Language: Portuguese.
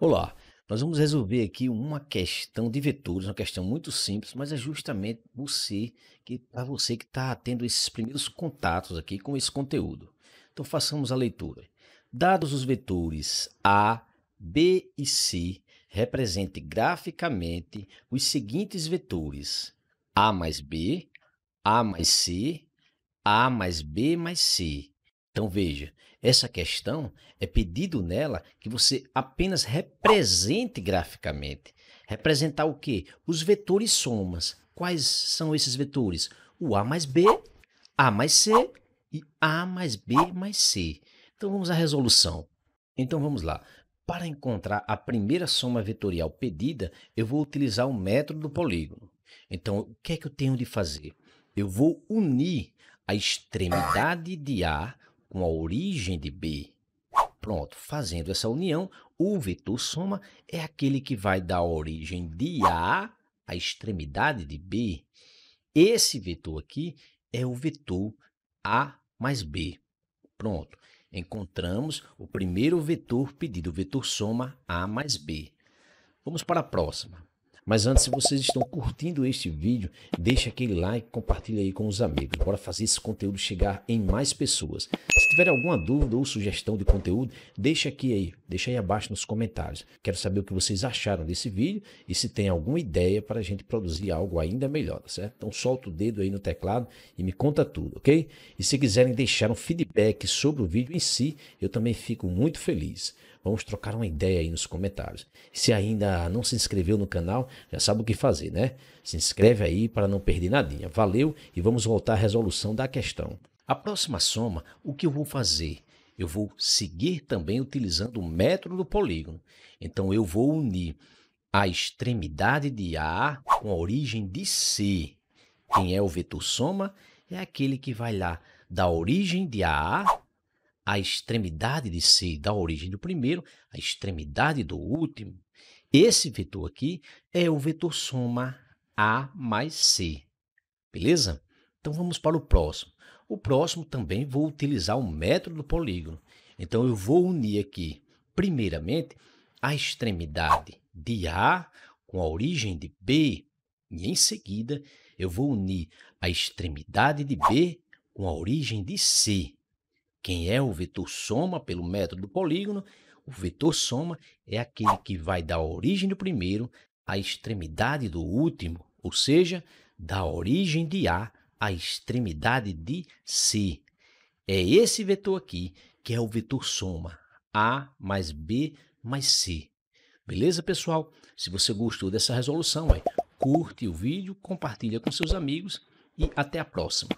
Olá, nós vamos resolver aqui uma questão de vetores, uma questão muito simples, mas é justamente você que para você que está tendo esses primeiros contatos aqui com esse conteúdo. Então façamos a leitura. Dados os vetores A, B e C, represente graficamente os seguintes vetores: A mais B, A mais C, A mais B mais C, então veja, essa questão é pedido nela que você apenas represente graficamente. Representar o quê? Os vetores somas. Quais são esses vetores? O A mais B, A mais C e A mais B mais C. Então vamos à resolução. Então vamos lá. Para encontrar a primeira soma vetorial pedida, eu vou utilizar o método do polígono. Então, o que é que eu tenho de fazer? Eu vou unir a extremidade de A com a origem de B. Pronto, fazendo essa união, o vetor soma é aquele que vai dar origem de A à extremidade de B. Esse vetor aqui é o vetor A mais B. Pronto, encontramos o primeiro vetor pedido, o vetor soma A mais B. Vamos para a próxima. Mas antes, se vocês estão curtindo este vídeo, deixa aquele like, compartilha aí com os amigos. Bora fazer esse conteúdo chegar em mais pessoas. Se tiver alguma dúvida ou sugestão de conteúdo, deixa aqui aí, deixa aí abaixo nos comentários. Quero saber o que vocês acharam desse vídeo e se tem alguma ideia para a gente produzir algo ainda melhor, tá certo? Então solta o dedo aí no teclado e me conta tudo, ok? E se quiserem deixar um feedback sobre o vídeo em si, eu também fico muito feliz. Vamos trocar uma ideia aí nos comentários. Se ainda não se inscreveu no canal, já sabe o que fazer, né? Se inscreve aí para não perder nadinha. Valeu e vamos voltar à resolução da questão. A próxima soma, o que eu vou fazer? Eu vou seguir também utilizando o método do polígono. Então eu vou unir a extremidade de A com a origem de C. Quem é o vetor soma? É aquele que vai lá da origem de A a extremidade de C da origem do primeiro, a extremidade do último. Esse vetor aqui é o vetor soma A mais C. Beleza? Então vamos para o próximo. O próximo também vou utilizar o método do polígono. Então eu vou unir aqui, primeiramente, a extremidade de A com a origem de B e em seguida eu vou unir a extremidade de B com a origem de C. Quem é o vetor soma pelo método do polígono o vetor soma é aquele que vai da origem do primeiro à extremidade do último, ou seja, da origem de A à extremidade de C. É esse vetor aqui que é o vetor soma, A mais B mais C. Beleza, pessoal? Se você gostou dessa resolução, é, curte o vídeo, compartilha com seus amigos e até a próxima.